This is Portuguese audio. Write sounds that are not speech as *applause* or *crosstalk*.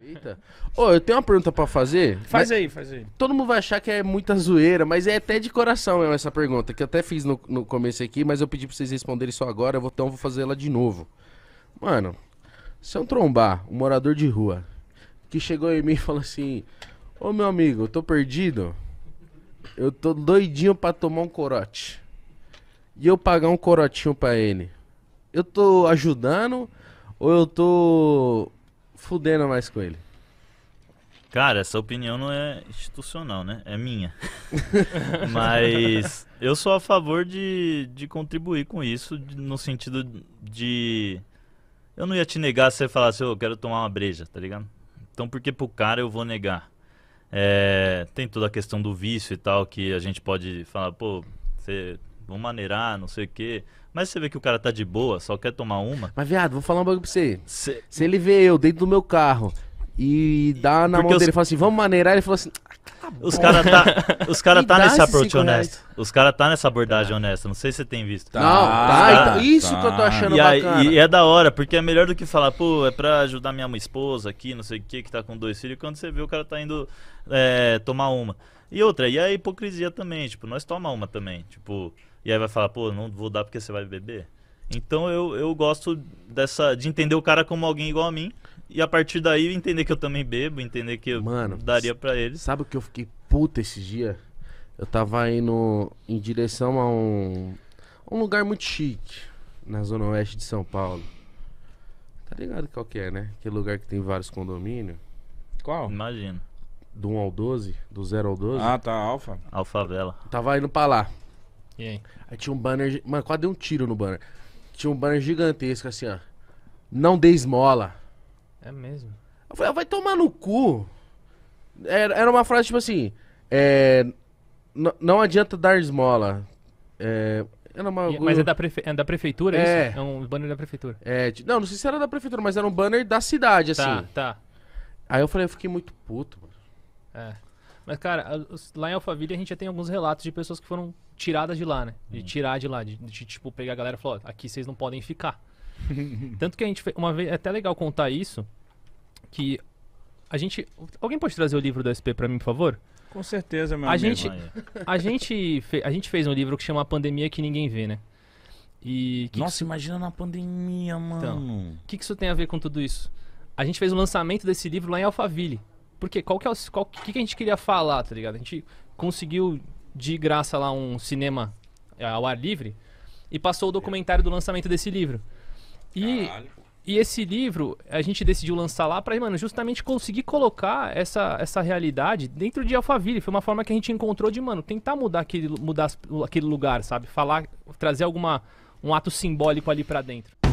Eita. Ô, eu tenho uma pergunta pra fazer. Faz aí, faz aí. Todo mundo vai achar que é muita zoeira, mas é até de coração mesmo essa pergunta, que eu até fiz no, no começo aqui, mas eu pedi pra vocês responderem só agora, eu vou, então vou fazer ela de novo. Mano, se eu trombar um morador de rua que chegou em mim e falou assim: Ô meu amigo, eu tô perdido, eu tô doidinho pra tomar um corote. E eu pagar um corotinho pra ele. Eu tô ajudando ou eu tô fudendo mais com ele? Cara, essa opinião não é institucional, né? É minha. *laughs* Mas eu sou a favor de, de contribuir com isso, no sentido de. Eu não ia te negar se você falasse, eu quero tomar uma breja, tá ligado? Então por que pro cara eu vou negar? É, tem toda a questão do vício e tal, que a gente pode falar, pô, você vamos maneirar, não sei o quê. Mas você vê que o cara tá de boa, só quer tomar uma. Mas, viado, vou falar um bagulho pra você. Cê... Se ele vê eu dentro do meu carro e dá na Porque mão dele e fala assim, vamos maneirar, ele falou assim, Tá os caras tá, os cara tá nesse approach honesto. Os caras tá nessa abordagem tá. honesta. Não sei se você tem visto. Tá, Não, tá, tá, então, isso tá. que eu tô tá. achando E, aí- e é da hora, porque é melhor do que falar, pô, é pra ajudar minha esposa aqui, não sei o que, que tá com dois filhos, quando você vê o cara tá indo é, tomar uma. E outra, e a hipocrisia também, tipo, nós toma uma também, tipo, e aí vai falar, pô, não vou dar porque você vai beber. Então eu, eu gosto dessa de entender o cara como alguém igual a mim e a partir daí entender que eu também bebo, entender que eu Mano, daria para eles. Sabe o que eu fiquei puta esse dia? Eu tava indo em direção a um, um lugar muito chique na zona oeste de São Paulo. Tá ligado qual que é, né? Aquele lugar que tem vários condomínios. Qual? Imagina. Do 1 ao 12, do 0 ao 12. Ah, tá, Alfa. Alfavela. Tava indo pra lá. E aí? Aí tinha um banner. Mano, quase deu um tiro no banner. Tinha um banner gigantesco assim, ó. Não dê esmola. É mesmo? Eu falei, ah, vai tomar no cu. Era, era uma frase tipo assim: é, Não adianta dar esmola. É, era uma... Mas é da, prefe... é da prefeitura é. isso? É, é um banner da prefeitura. É, não, não sei se era da prefeitura, mas era um banner da cidade, tá, assim. Tá, tá. Aí eu falei, eu fiquei muito puto, mano. É. Mas, cara, lá em Alphaville a gente já tem alguns relatos de pessoas que foram tiradas de lá, né? De hum. tirar de lá, de, de, tipo, pegar a galera e falar, aqui vocês não podem ficar. *laughs* Tanto que a gente fez. Uma vez, é até legal contar isso, que a gente. Alguém pode trazer o livro do SP para mim, por favor? Com certeza, meu a amigo. Gente, a, gente fe, a gente fez um livro que chama A Pandemia Que Ninguém Vê, né? E que Nossa, que... imagina na pandemia, então, mano. O que, que isso tem a ver com tudo isso? A gente fez o lançamento desse livro lá em Alphaville. Porque qual que é o qual, que, que a gente queria falar, tá ligado? A gente conseguiu de graça lá um cinema eh, ao ar livre e passou o documentário do lançamento desse livro. E Caralho. E esse livro a gente decidiu lançar lá para, mano, justamente conseguir colocar essa, essa realidade dentro de Alphaville. Foi uma forma que a gente encontrou de, mano, tentar mudar aquele, mudar aquele lugar, sabe? Falar, trazer alguma um ato simbólico ali para dentro.